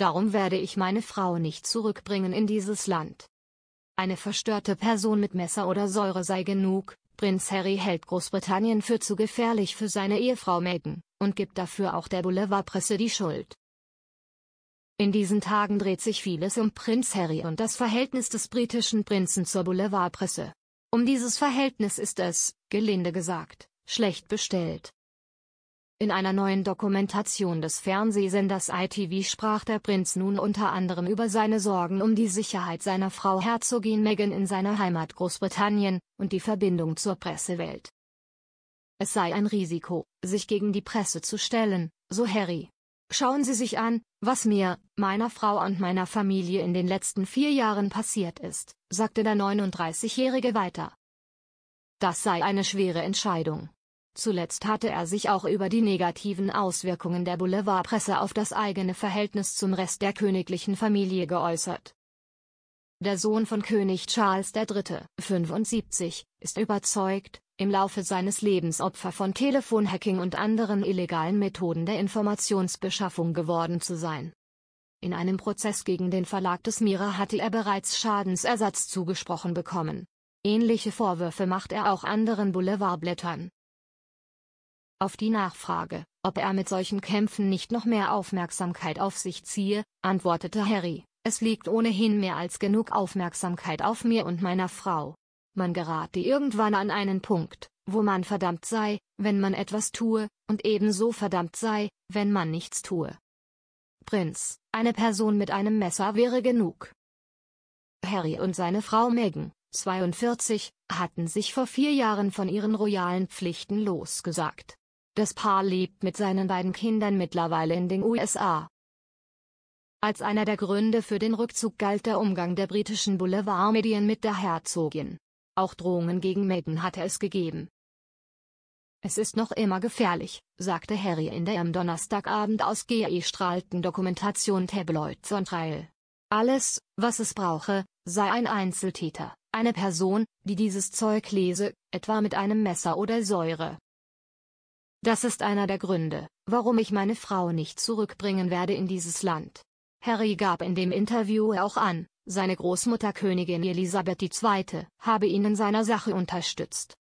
Darum werde ich meine Frau nicht zurückbringen in dieses Land. Eine verstörte Person mit Messer oder Säure sei genug. Prinz Harry hält Großbritannien für zu gefährlich für seine Ehefrau Meghan und gibt dafür auch der Boulevardpresse die Schuld. In diesen Tagen dreht sich vieles um Prinz Harry und das Verhältnis des britischen Prinzen zur Boulevardpresse. Um dieses Verhältnis ist es, gelinde gesagt, schlecht bestellt. In einer neuen Dokumentation des Fernsehsenders ITV sprach der Prinz nun unter anderem über seine Sorgen um die Sicherheit seiner Frau Herzogin Meghan in seiner Heimat Großbritannien und die Verbindung zur Pressewelt. Es sei ein Risiko, sich gegen die Presse zu stellen, so Harry. Schauen Sie sich an, was mir, meiner Frau und meiner Familie in den letzten vier Jahren passiert ist, sagte der 39-Jährige weiter. Das sei eine schwere Entscheidung Zuletzt hatte er sich auch über die negativen Auswirkungen der Boulevardpresse auf das eigene Verhältnis zum Rest der königlichen Familie geäußert. Der Sohn von König Charles III., 75, ist überzeugt, im Laufe seines Lebens Opfer von Telefonhacking und anderen illegalen Methoden der Informationsbeschaffung geworden zu sein. In einem Prozess gegen den Verlag des Mira hatte er bereits Schadensersatz zugesprochen bekommen. Ähnliche Vorwürfe macht er auch anderen Boulevardblättern. Auf die Nachfrage, ob er mit solchen Kämpfen nicht noch mehr Aufmerksamkeit auf sich ziehe, antwortete Harry, es liegt ohnehin mehr als genug Aufmerksamkeit auf mir und meiner Frau. Man gerate irgendwann an einen Punkt, wo man verdammt sei, wenn man etwas tue, und ebenso verdammt sei, wenn man nichts tue. Prinz, eine Person mit einem Messer wäre genug. Harry und seine Frau Megan, 42, hatten sich vor vier Jahren von ihren royalen Pflichten losgesagt. Das Paar lebt mit seinen beiden Kindern mittlerweile in den USA. Als einer der Gründe für den Rückzug galt der Umgang der britischen Boulevardmedien mit der Herzogin. Auch Drohungen gegen Meghan hatte es gegeben. Es ist noch immer gefährlich, sagte Harry in der am Donnerstagabend aus GE strahlten Dokumentation Tabloid Sontrail. Alles, was es brauche, sei ein Einzeltäter, eine Person, die dieses Zeug lese, etwa mit einem Messer oder Säure. Das ist einer der Gründe, warum ich meine Frau nicht zurückbringen werde in dieses Land. Harry gab in dem Interview auch an, seine Großmutter Königin Elisabeth II. habe ihn in seiner Sache unterstützt.